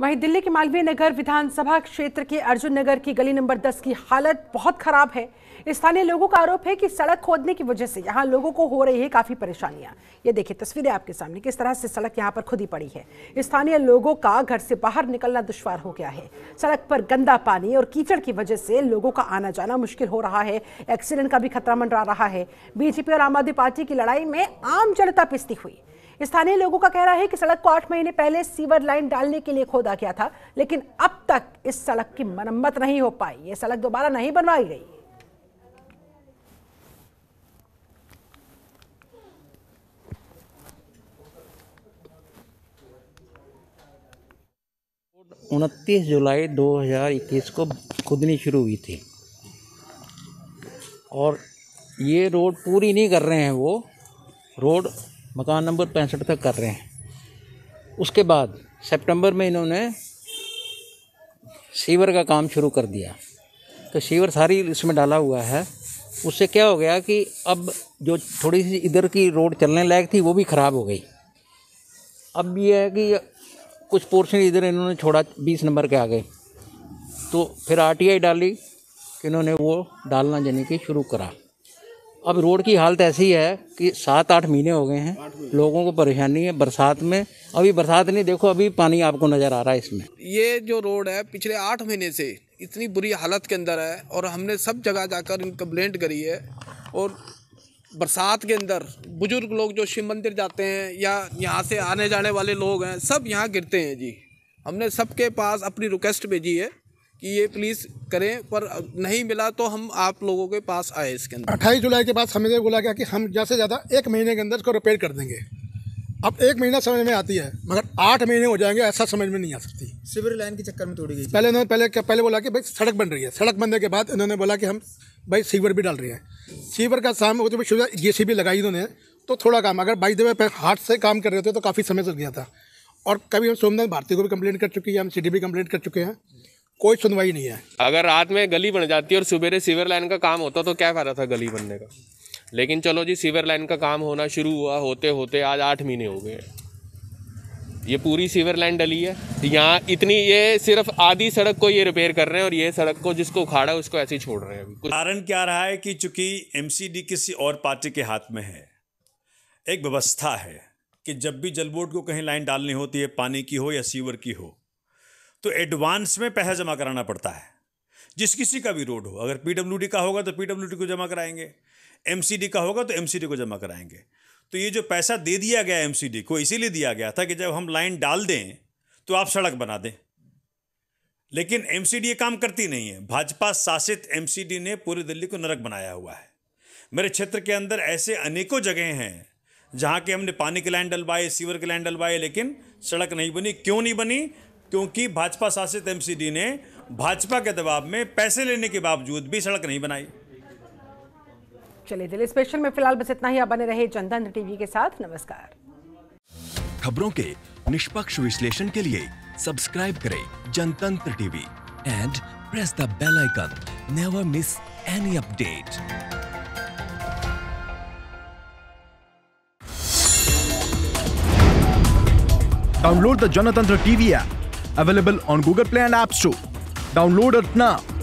वहीं दिल्ली के मालवीय नगर विधानसभा क्षेत्र के अर्जुन नगर की गली नंबर 10 की हालत बहुत खराब है स्थानीय लोगों का आरोप है कि सड़क खोदने की वजह से यहां लोगों को हो रही है काफी परेशानियां ये देखिए तस्वीरें आपके सामने किस तरह से सड़क यहां पर खुदी पड़ी है स्थानीय लोगों का घर से बाहर निकलना दुश्वार हो गया है सड़क पर गंदा पानी और कीचड़ की वजह से लोगों का आना जाना मुश्किल हो रहा है एक्सीडेंट का भी खतरा मंडरा रहा है बीजेपी और आम आदमी पार्टी की लड़ाई में आम जनता पिस्ती हुई स्थानीय लोगों का कहना है कि सड़क को आठ महीने पहले सीवर लाइन डालने के लिए खोदा गया था लेकिन अब तक इस सड़क की मरम्मत नहीं हो पाई ये सड़क दोबारा नहीं बनवाई गई उनतीस जुलाई 2021 को खुदनी शुरू हुई थी और ये रोड पूरी नहीं कर रहे हैं वो रोड मकान नंबर पैंसठ तक कर रहे हैं उसके बाद सितंबर में इन्होंने सीवर का काम शुरू कर दिया तो सीवर सारी इसमें डाला हुआ है उससे क्या हो गया कि अब जो थोड़ी सी इधर की रोड चलने लायक थी वो भी ख़राब हो गई अब ये है कि कुछ पोर्शन इधर इन्होंने छोड़ा बीस नंबर के आगे तो फिर आरटीआई डाली कि इन्होंने वो डालना यानी कि शुरू करा अब रोड की हालत ऐसी है कि सात आठ महीने हो गए हैं लोगों को परेशानी है बरसात में अभी बरसात नहीं देखो अभी पानी आपको नज़र आ रहा है इसमें ये जो रोड है पिछले आठ महीने से इतनी बुरी हालत के अंदर है और हमने सब जगह जाकर इन कंप्लेंट करी है और बरसात के अंदर बुजुर्ग लोग जो शिव मंदिर जाते हैं या यहाँ से आने जाने वाले लोग हैं सब यहाँ गिरते हैं जी हमने सबके पास अपनी रिक्वेस्ट भेजी है कि ये प्लीज़ करें पर नहीं मिला तो हम आप लोगों के पास आए इसके अंदर अट्ठाईस जुलाई के बाद हमें बोला गया कि हम ज़्यादा से ज़्यादा एक महीने के अंदर इसको रिपेयर कर देंगे अब एक महीना समझ में आती है मगर आठ महीने हो जाएंगे ऐसा समझ में नहीं आ सकती सिविल लाइन के चक्कर में तोड़ी गई पहले इन्होंने पहले पहले बोला कि भाई सड़क बन रही है सड़क बनने के बाद इन्होंने बोला कि हम भाई सीवर भी डाल रहे हैं सीवर का काम जब शुरू जे सी लगाई इन्होंने तो थोड़ा काम अगर बाई दे हाथ से काम कर रहे थे तो काफ़ी समय लग गया था और कभी हम सोमनाथ भारती को भी कंप्लेंट कर चुकी है हम सी भी कंप्लेंट कर चुके हैं कोई सुनवाई नहीं है अगर रात में गली बन जाती और सुबेरे सीवर लाइन का काम होता तो क्या फ़ायदा था गली बनने का लेकिन चलो जी सीवर लाइन का काम होना शुरू हुआ होते होते आज आठ महीने हो गए ये पूरी सीवर लाइन डली है यहाँ इतनी ये सिर्फ आधी सड़क को ये रिपेयर कर रहे हैं और ये सड़क को जिसको उखाड़ा है उसको ऐसे ही छोड़ रहे हैं अभी कारण क्या रहा है कि चूंकि एमसीडी किसी और पार्टी के हाथ में है एक व्यवस्था है कि जब भी जल बोर्ड को कहीं लाइन डालनी होती है पानी की हो या सीवर की हो तो एडवांस में पैसा जमा कराना पड़ता है जिस किसी का भी रोड हो अगर पीडब्ल्यूडी का होगा तो पीडब्ल्यूडी को जमा कराएंगे एमसीडी का होगा तो एमसीडी को जमा कराएंगे तो ये जो पैसा दे दिया गया एमसीडी को इसीलिए दिया गया था कि जब हम लाइन डाल दें तो आप सड़क बना दें लेकिन एमसीडी ये काम करती नहीं है भाजपा शासित एमसीडी ने पूरी दिल्ली को नरक बनाया हुआ है मेरे क्षेत्र के अंदर ऐसे अनेकों जगह हैं जहाँ के हमने पानी की लाइन डलवाए सीवर की लाइन डलवाए लेकिन सड़क नहीं बनी क्यों नहीं बनी क्योंकि भाजपा शासित एमसीडी ने भाजपा के दबाव में पैसे लेने के बावजूद भी सड़क नहीं बनाई चलिए दिल्ली स्पेशल में फिलहाल बस इतना ही आप बने रहे जनतंत्र टीवी के साथ नमस्कार खबरों के निष्पक्ष विश्लेषण के लिए सब्सक्राइब करें Jantantra TV and press the bell icon never miss any update download the Jantantra TV app Available on Google Play and App Store. Download it now.